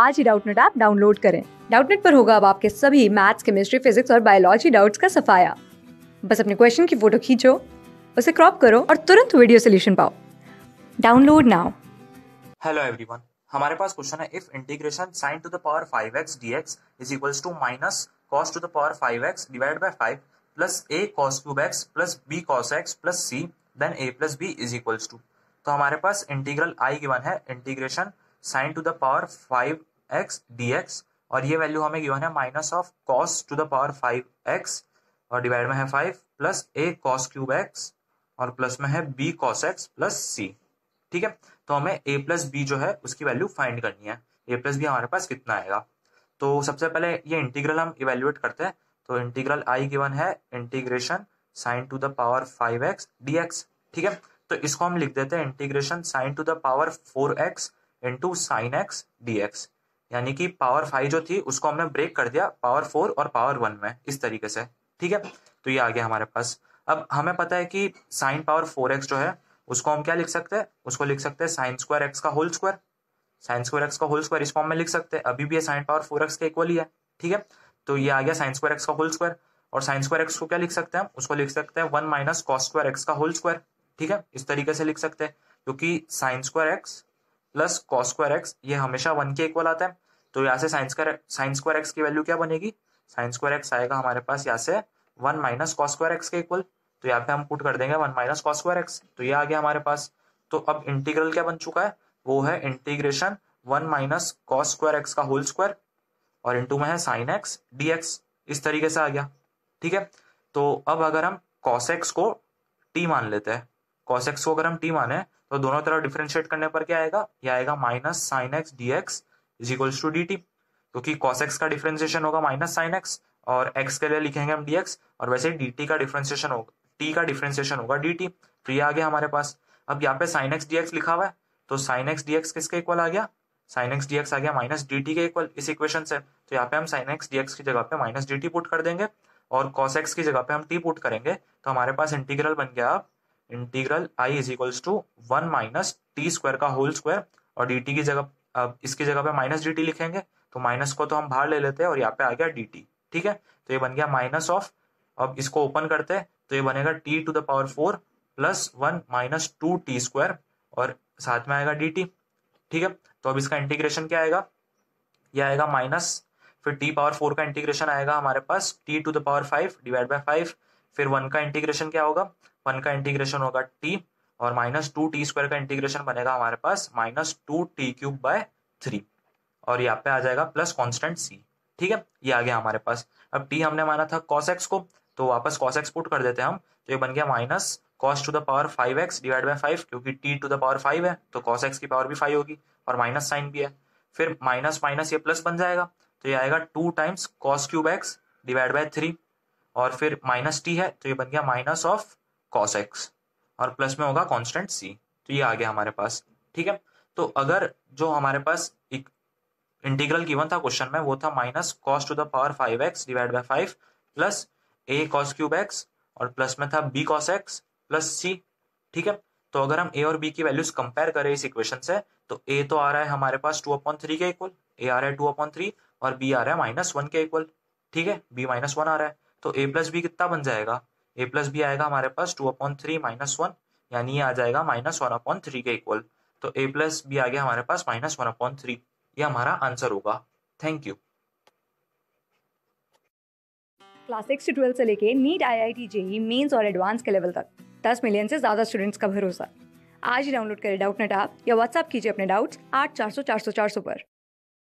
आज ही Doubtnut app download करें डाउटनेट पर होगा अब आपके सभी मैथ्स केमिस्ट्री फिजिक्स और बायोलॉजी डाउट्स का सफाया बस अपने क्वेश्चन की फोटो खींचो उसे क्रॉप करो और तुरंत वीडियो सोल्यूशन पाओ डाउनलोड नाउ हेलो एवरीवन हमारे पास क्वेश्चन है if integration sine to the power five x d x is equal to minus cos to the power five x divide by five plus a cos cos x plus b cos x plus c then a plus b is equals to तो हमारे पास integral I given है integration sine to the power five x d x और ये value हमें given है minus of cos to the power five x और divide में है five plus a cos cube x और प्लस में है b cos x plus c ठीक है तो हमें ए प्लस बी जो है उसकी वैल्यू फाइंड करनी है ए प्लस बी हमारे पास कितना आएगा तो सबसे पहले ये इंटीग्रल हम इवेल्युएट करते हैं तो इंटीग्रल आई गिवन है integration sine to the power five x d x ठीक है तो इसको हम लिख देते हैं integration sine to the power four x into sine x d x यानी कि पावर फाइव जो थी उसको हमने ब्रेक कर दिया पावर फोर और पावर वन में इस तरीके से ठीक है तो ये आ गया हमारे पास अब हमें पता है कि साइन पावर फोर एक्स जो है उसको हम क्या लिख सकते हैं उसको लिख सकते हैं साइन स्क्वायर एक्स का whole square sine square x का होल स्क्वायर इस फॉर्म में लिख सकते हैं अभी भी ये साइन पावर फोर एक्स का इक्वल ही है ठीक है तो ये आ गया साइन स्क्वायर एक्स का होल स्क्वायर और साइन स्क्वायर एक्स को क्या लिख सकते हैं उसको लिख सकते हैं one minus cos square x का होल स्क्वायर ठीक है इस तरीके से लिख सकते हैं क्योंकि sine square x plus cos square x ये हमेशा वन के इक्वल आता है तो यहाँ से science square sine square x की वैल्यू क्या बनेगी साइंस स्क्वायर एक्स आएगा हमारे पास यहाँ से one minus cos square x के इक्वल तो यहाँ पे हम पुट कर देंगे one minus cos square x तो ये आ गया हमारे पास तो अब इंटीग्रल क्या बन चुका है वो है integration one minus cos square x का होल स्क्वायर और इंटू में है साइन एक्स डी एक्स इस तरीके से आ गया ठीक है तो अब अगर हम कॉस एक्स को टी मान लेते हैं कॉस एक्स को अगर हम टी माने तो दोनों तरफ डिफ्रेंशिएट करने पर क्या आएगा यह आएगा minus sine x d x is equals to d t क्योंकि कॉस एक्स का डिफ्रेंशिएशन होगा माइनस साइन एक्स और एक्स के लिए लिखेंगे हम डी एक्स और वैसे डी टी का डिफ्रेंशिएशन होगा टी का डिफ्रेंसिएशन होगा डी टी तो ये आ गया हमारे पास अब यहाँ पे साइन एक्स डी एक्स लिखा हुआ है तो साइन एक्स डी एक्स किसके इक्वल आ गया साइन एक्स डी एक्स आ गया माइनस डी टी के इक्वल इस इक्वेशन से तो यहाँ पे हम साइन एक्स डी एक्स की जगह पे माइनस डी टी पुट कर देंगे और कॉस एक्स की जगह पे हम टी पुट करेंगे तो हमारे पास इंटीग्रल बन गया अब integral I is equals to one minus t square का होल स्क्वायर और डी टी की जगह अब इसकी जगह पे माइनस डी टी लिखेंगे तो माइनस को तो हम बाहर ले लेते हैं और यहाँ पे आ गया डी टी ठीक है तो ये बन गया माइनस ऑफ अब इसको ओपन करते हैं तो ये बनेगा t to the power four plus one minus two t square और साथ में आएगा डी टी ठीक है तो अब इसका इंटीग्रेशन क्या आएगा ये आएगा माइनस फिर टी पावर फोर का इंटीग्रेशन आएगा हमारे पास t to the power five divide by five फिर वन का इंटीग्रेशन क्या होगा वन का इंटीग्रेशन होगा टी और माइनस टू टी स्क्वायर का इंटीग्रेशन बनेगा हमारे पास minus two t cube by three और यहाँ पे आ जाएगा प्लस कॉन्स्टेंट सी ठीक है ये आ गया हमारे पास अब टी हमने माना था कॉस एक्स को तो वापस कॉस एक्स पुट कर देते हैं हम तो ये बन गया minus cos to the power five x divide by five क्योंकि t to the power five है तो कॉस एक्स की पावर भी फाइव होगी और माइनस साइन भी है फिर माइनस माइनस ये प्लस बन जाएगा तो ये आएगा two times cos cube x divide by three और फिर माइनस टी है तो ये बन गया माइनस ऑफ कॉस एक्स और प्लस में होगा कॉन्स्टेंट सी तो ये आ गया हमारे पास ठीक है तो अगर जो हमारे पास एक इंटीग्रल गिवन था क्वेश्चन में वो था minus cos to the power five x divide by five plus a cos cube x और प्लस में था b cos x plus c ठीक है तो अगर हम ए और बी की वैल्यूज कंपेयर करें इस इक्वेशन से तो ए तो आ रहा है हमारे पास टू अपॉइंट थ्री के इक्वल ए आ रहा है टू अपॉइंट थ्री और बी आ रहा है माइनस वन के इक्वल ठीक है बी माइनस वन आ रहा है तो ए प्लस बी कितना बन जाएगा ए प्लस बी आएगा हमारे पास two upon three minus one यानी ये आ जाएगा माइनस वन अपॉन थ्री के इक्वल तो ए प्लस बी आ गया हमारे पास माइनस वन अपॉन थ्री ये हमारा आंसर होगा थैंक यू क्लास सिक्स से ट्वेल्थ से लेके NEET I I T JEE Mains और एडवांस के लेवल तक दस मिलियन से ज़्यादा स्टूडेंट्स का भरोसा आज ही डाउनलोड करें डाउट नेट आप या व्हाट्सअप कीजिए अपने डाउट्स आठ चार सौ चार सौ चार सौ पर